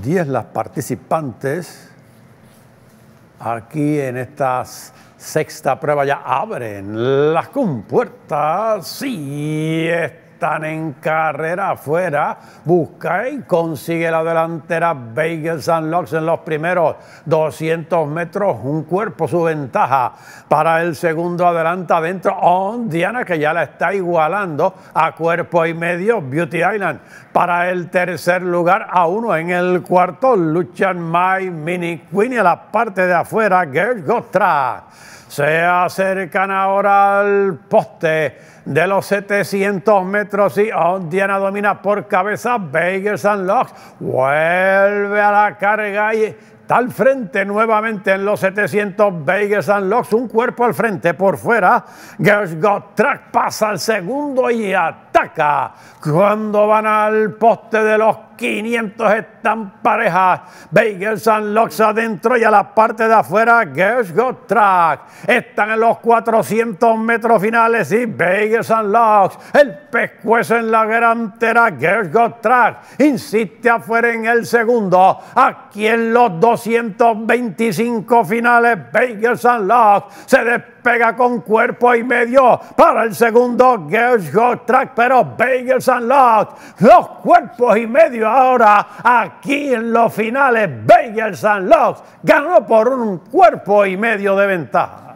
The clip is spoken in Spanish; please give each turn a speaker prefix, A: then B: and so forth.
A: Diez las participantes. Aquí en esta sexta prueba ya abren las compuertas. Sí, están en carrera afuera. Busca y consigue la delantera Bagels and Locks en los primeros 200 metros. Un cuerpo, su ventaja para el segundo adelanta adentro. On Diana, que ya la está igualando a cuerpo y medio. Beauty Island para el tercer lugar a uno. En el cuarto luchan My Mini Queen y a la parte de afuera Girl Gostra. Se acercan ahora al poste de los 700 metros sí, oh, Diana domina por cabeza, Vegas and Locks, vuelve a la carga y está al frente nuevamente en los 700, Vegas and Locks, un cuerpo al frente por fuera, gersh Got Track pasa al segundo y ataca, cuando van al poste de los 500 están parejas. Bagels and Locks adentro y a la parte de afuera, Girls Got Track. Están en los 400 metros finales y Bagels and Locks. El pescuezo en la grantera Girls Got Track. Insiste afuera en el segundo. Aquí en los 225 finales, Bagels and Locks se despega con cuerpo y medio para el segundo Girls Got Track, pero Bagels and Locks, los cuerpos y medio ahora aquí en los finales. bayern San Locks ganó por un cuerpo y medio de ventaja.